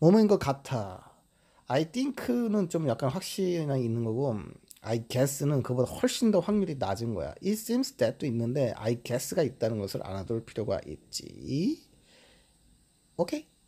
몸인것 같아. I think는 좀 약간 확신이 있는 거고 I guess는 그보다 훨씬 더 확률이 낮은 거야. It seems that도 있는데 I guess가 있다는 것을 알아둘 필요가 있지. 오케이?